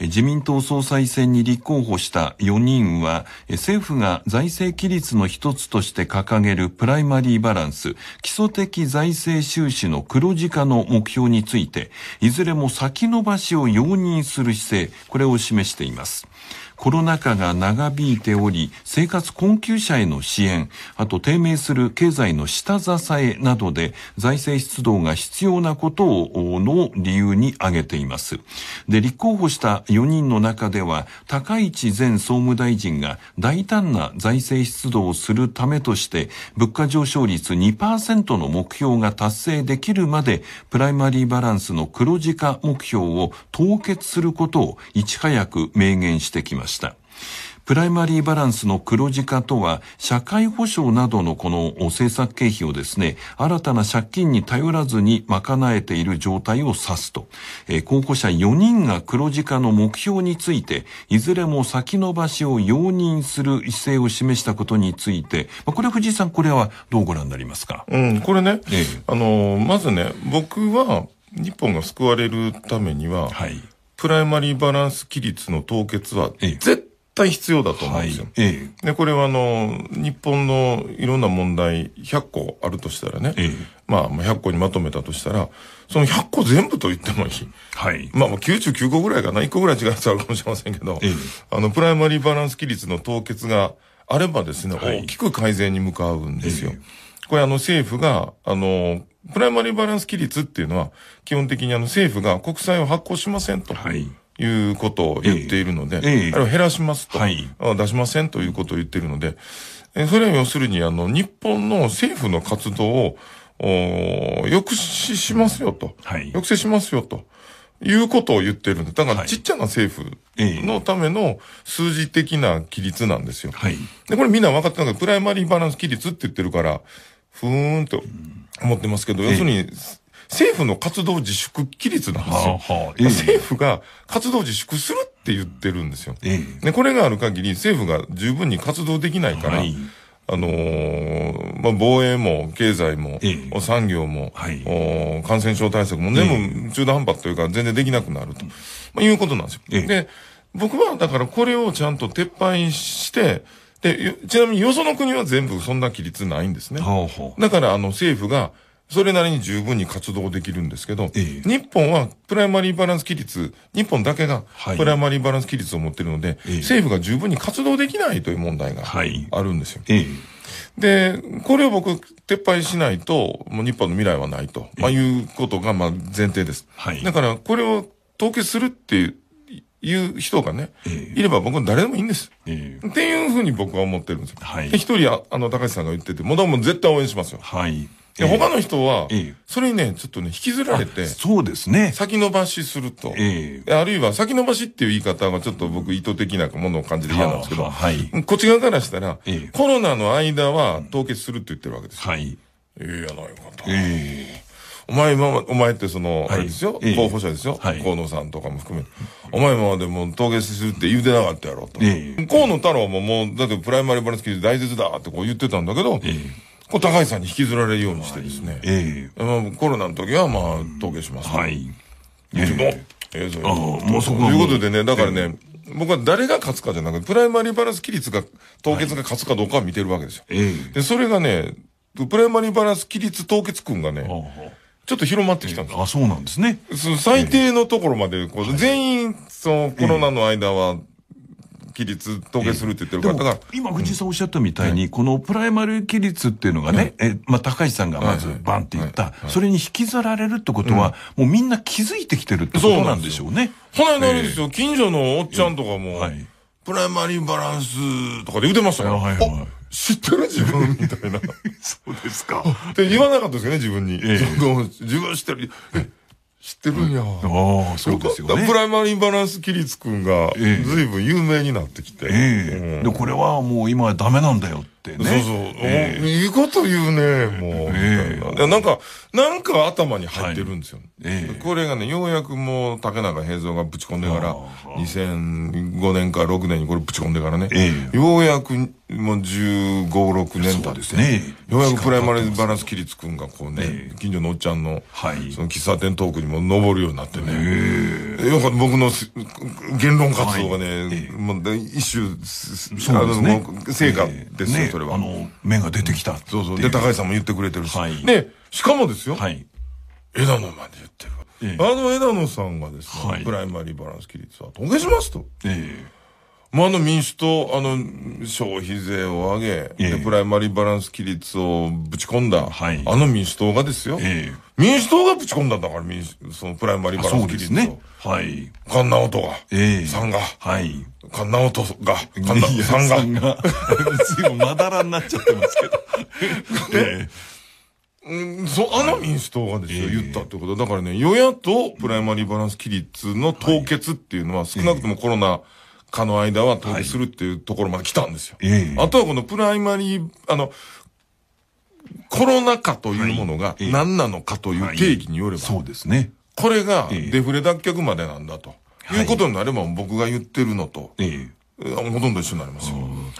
自民党総裁選に立候補した4人は、政府が財政規律の一つとして掲げるプライマリーバランス、基礎的財政収支の黒字化の目標について、いずれも先延ばしを容認する姿勢、これを示しています。コロナ禍が長引いており、生活困窮者への支援、あと低迷する経済の下支えなどで財政出動が必要なことをの理由に挙げています。で、立候補した4人の中では、高市前総務大臣が大胆な財政出動をするためとして、物価上昇率2%の目標が達成できるまで、プライマリーバランスの黒字化目標を凍結することをいち早く明言してきました。プライマリーバランスの黒字化とは、社会保障などのこの政策経費をですね、新たな借金に頼らずに賄えている状態を指すと。えー、候補者4人が黒字化の目標について、いずれも先延ばしを容認する姿勢を示したことについて、まあ、これ藤井さん、これはどうご覧になりますかうん、これね、えあの、まずね、僕は、日本が救われるためには、はい、プライマリーバランス規律の凍結は、絶対必要だと思うんですよ。はいええ、で、これはあの、日本のいろんな問題100個あるとしたらね、え、まあ100個にまとめたとしたら、その100個全部と言ってもいい。はい。まあ99個ぐらいかな、1個ぐらい違うやつあるかもしれませんけど、あの、プライマリーバランス規律の凍結があればですね、はい、大きく改善に向かうんですよ。これあの政府が、あの、プライマリーバランス規律っていうのは、基本的にあの政府が国債を発行しませんと。はいいうことを言っているので、あれを減らしますと、出しませんということを言っているので、えそれは要するに、あの、日本の政府の活動を、お抑止しますよと、抑制しますよと。いうことを言ってるんで、だからちっちゃな政府のための数字的な規律なんですよ。はい、で、これみんな分かってないけど、プライマリーバランス規律って言ってるから、ふーんと思ってますけど、要するに、政府の活動自粛規律なんですよ。政府が活動自粛するって言ってるんですよ、で。これがある限り政府が十分に活動できないから、あのまあ、防衛も経済も、産業も、感染症対策も全部中途半端というか全然できなくなると、まあ、いうことなんですよ。で僕はだからこれをちゃんと撤廃して、で、ちなみによその国は全部そんな規律ないんですね。だからあの政府がそれなりに十分に活動できるんですけど、え日本はプライマリーバランス規律、日本だけがプライマリーバランス規律を持っているので、え、政府が十分に活動できないという問題があるんですよ。で、これを僕、撤廃しないと、もう日本の未来はないと、まあ、いうことがまあ前提です。はい、だから、これを凍結するっていう、人がね、えー、いれば僕は誰でもいいんです。えー、っていうふうに僕は思ってるんですよ。はい、で、一人あ、あの、高橋さんが言ってて、もううも絶対応援しますよ。はい。で、他の人は、それにね、ちょっとね、引きずられて、そうですね。先延ばしすると。あるいは、先延ばしっていう言い方がちょっと僕意図的なものを感じて嫌なんですけど、こっち側からしたら、コロナの間は凍結するって言ってるわけですよ。はい。ええやないかと。えお前お前ってその、あれですよ、候補者ですよ、河野さんとかも含め、お前今までも凍結するって言うてなかったやろと。河野太郎ももう、だってプライマリーバランス記事大絶だってこう言ってたんだけど、こ高橋さんに引きずられるようにしてですね。ええコロナの時は、まあ、計します。はい。ええ、そういうこと。ということでね、だからね、僕は誰が勝つかじゃなくて、プライマリーバランス規律が、凍結が勝つかどうかを見てるわけですよ。ええ、で、それがね、プライマリーバランス規律凍結君がね、ちょっと広まってきたんです、えー、あ、そうなんですね。その最低のところまで、こう全員、そのコロナの間は、規律凍結するって言ってるから、だから今藤井さんおっしゃったみたいに、このプライマリー規律っていうのがね、えまあ、高橋さんがまずバンって言った、それに引きずられるってことは、もうみんな気づいてきてるってことなんでしょうね。ほな、なるですよ、近所のおっちゃんとかも、プライマリーバランスとかで言うてましたよ。はいはい知ってる自分みたいな。そうですか。って言わなかったですよね、自分に。ええ、自分知ってる。知ってるんや、ああそうですよねプライマリーバランス規律君が随分有名になってきて、ええでこれはもう今はダメなんだよってねそうそう、えいいこと言うねもう、ええ、なんかなんか頭に入ってるんですよ、ええ、これがねようやくもう竹中平蔵がぶち込んでから2005年か6年にこれぶち込んでからね、ええ、ようやくもう15、6年経ですね。ようやくプライマリーバランス規律んがこうね、近所のおっちゃんの、はい、その喫茶店トークにも登るようになってね。えよく僕の言論活動がね、もう一種、あの、成果ですよ、それは。あの、目が出てきた。そうそう。で、高橋さんも言ってくれてるし。で、しかもですよ。はい。枝野まで言ってる。あの枝野さんがですね、プライマリーバランス規律は、とげしますと。ええ。まあ、あの民主党、あの、消費税を上げ、えプライマリーバランス規律をぶち込んだ、はい、あの民主党がですよ、え、民主党がぶち込んだんだから、民主そのプライマリーバランス規律を。ね、はい。神直人が、ええ、さんが、はい。菅直人が、神直さんが。んが随 いまだらになっちゃってますけど。えうん、そう、あの民主党がですよ、はい、言ったってこと。だからね、与野党プライマリーバランス規律の凍結っていうのは、少なくともコロナ、可の間は遠するっていうところまで来たんですよ。はい、あとはこのプライマリー、あの、コロナ禍というものが何なのかという定義によれば、そうですね。これがデフレ脱却までなんだと。いうことになれば僕が言ってるのと、ほとんど一緒になりますよ。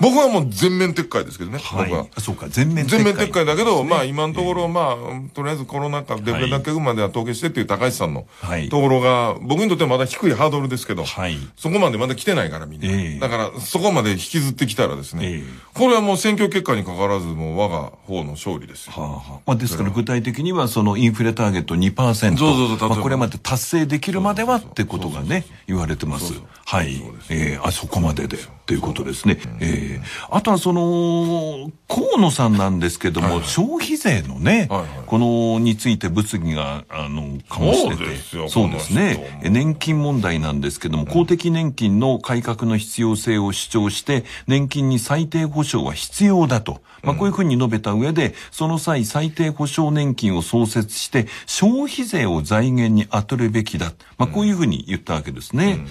僕はもう全面撤回ですけどね、はい、僕は。そうか、全面撤回、ね、全面撤回だけど、まあ今のところ、まあ、とりあえずコロナ禍でこれだけまでは凍結してっていう高橋さんのところが、僕にとってはまだ低いハードルですけど、はい、そこまでまだ来てないからみんな。えー、だから、そこまで引きずってきたらですね、えー、これはもう選挙結果にかかわらず、もう我が方の勝利ですよ。はあはあ、まあですから具体的には、そのインフレターゲット2%。そうそうそう、まあ、これまで達成できるまではってことがね、言われてます。はい。ええー、あそこまで。dedi. ということですね。えー、あとはその、河野さんなんですけども、はいはい、消費税のね、はいはい、この、について物議が、あの、かもしてて。そうですね。年金問題なんですけども、公的年金の改革の必要性を主張して、年金に最低保障は必要だと。まあ、こういうふうに述べた上で、その際、最低保障年金を創設して、消費税を財源に当てるべきだ。まあ、こういうふうに言ったわけですね。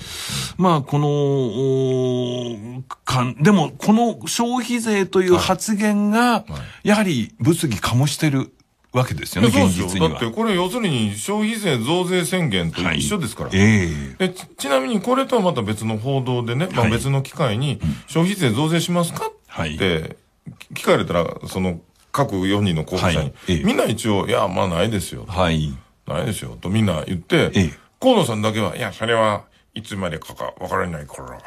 まあ、この、感、でもこの消費税という発言が、やはり物議醸してる。わけですよね、そうですよ。だって、これ要するに消費税増税宣言と一緒ですから。はいえー、ちちなみにこれとはまた別の報道でね、まあ、別の機会に、消費税増税しますかって、聞かれたら、その各4人の候補者に、はいえー、みんな一応、いや、まあないですよ。はい。ないですよ。とみんな言って、えー、河野さんだけは、いや、それは、いつまでかかわからないから。あ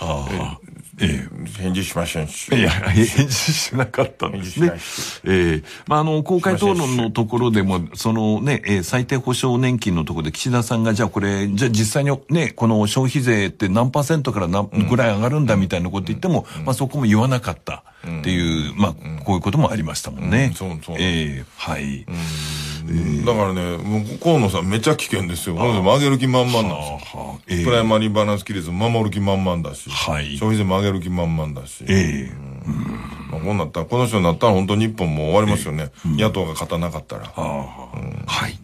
あ。ええ。返事しませんし。いや、返事しなかったんですね。ええまあ、あの、公開討論のところでも、そのね、えー、最低保障年金のところで岸田さんが、じゃあこれ、じゃあ実際にね、この消費税って何パーセントから何ぐらい上がるんだみたいなこと言っても、うん、まあそこも言わなかったっていう、うん、まあ、こういうこともありましたもんね。うん、そうそう。ええはい。うんだからね、向こうのさ、めちゃ危険ですよ。上げる気満々なんですよ。えー、プライマリーバランス規律守る気満々だし、はい、消費税も上げる気満々だし。えーまあ、こうなったら、この人になったら本当に日本も終わりますよね。野党が勝たなかったら。はい。